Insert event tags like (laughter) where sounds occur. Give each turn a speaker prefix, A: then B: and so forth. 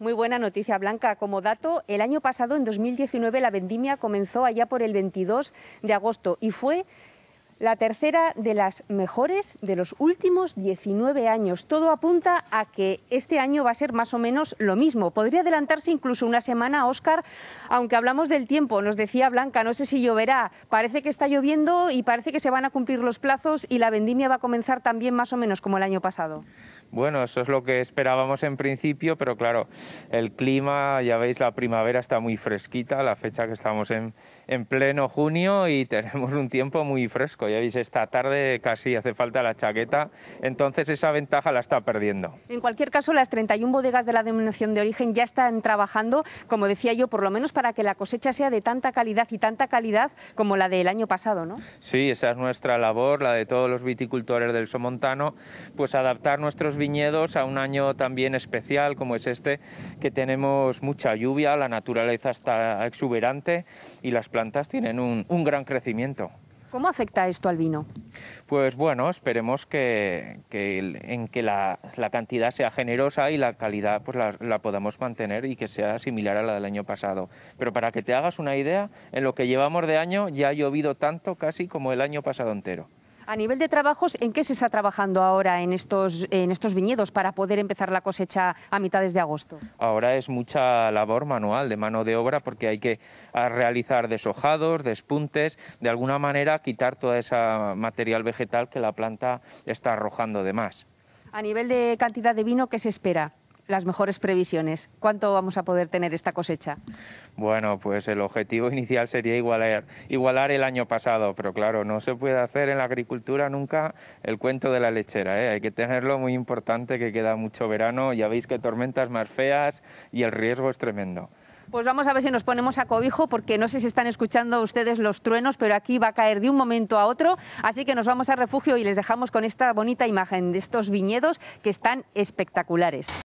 A: Muy buena noticia, Blanca. Como dato, el año pasado, en 2019, la vendimia comenzó allá por el 22 de agosto y fue la tercera de las mejores de los últimos 19 años. Todo apunta a que este año va a ser más o menos lo mismo. Podría adelantarse incluso una semana, Óscar, aunque hablamos del tiempo. Nos decía Blanca, no sé si lloverá. Parece que está lloviendo y parece que se van a cumplir los plazos y la vendimia va a comenzar también más o menos como el año pasado.
B: Bueno, eso es lo que esperábamos en principio, pero claro, el clima, ya veis, la primavera está muy fresquita, la fecha que estamos en, pleno junio y (laughs) tenemos un tiempo muy fresco. Ya veis, esta tarde casi hace falta la chaqueta, entonces esa ventaja la está perdiendo.
A: En cualquier caso, las 31 bodegas de la denominación de origen ya están trabajando, como decía yo, por lo menos para que la cosecha sea de tanta calidad y tanta calidad como la del año pasado, ¿no?
B: Sí, esa es nuestra labor, la de todos los viticultores del Somontano, pues adaptar nuestros viñedos a un año también especial como es este, que tenemos mucha lluvia, la naturaleza está exuberante y las plantas tienen un, gran crecimiento.
A: ¿Cómo afecta esto al vino?
B: Pues bueno, esperemos que, que en que la, la, cantidad sea generosa y la calidad pues la, podamos mantener y que sea similar a la del año pasado. Pero para que te hagas una idea, en lo que llevamos de año ya ha llovido tanto casi como el año pasado entero.
A: A nivel de trabajos, ¿en qué se está trabajando ahora en estos, en estos viñedos para poder empezar la cosecha a mitades de agosto?
B: Ahora es mucha labor manual, de mano de obra, porque hay que ah, realizar deshojados, despuntes, de alguna manera quitar toda esa material vegetal que la planta está arrojando de más.
A: A nivel de cantidad de vino, ¿qué se espera? las mejores previsiones? ¿Cuánto vamos a poder tener esta cosecha?
B: Bueno, pues el objetivo (laughs) inicial sería igualar, igualar el año pasado, pero claro, no se puede hacer en la agricultura nunca el cuento de la lechera. ¿eh? Hay que tenerlo muy importante, que queda mucho verano, ya veis que tormentas más feas y el riesgo es tremendo.
A: Pues vamos a ver si nos ponemos a cobijo, porque no sé si están escuchando ustedes los truenos, pero aquí va a caer de un momento a otro. Así que nos vamos a refugio y les dejamos con esta bonita imagen de estos viñedos que están espectaculares.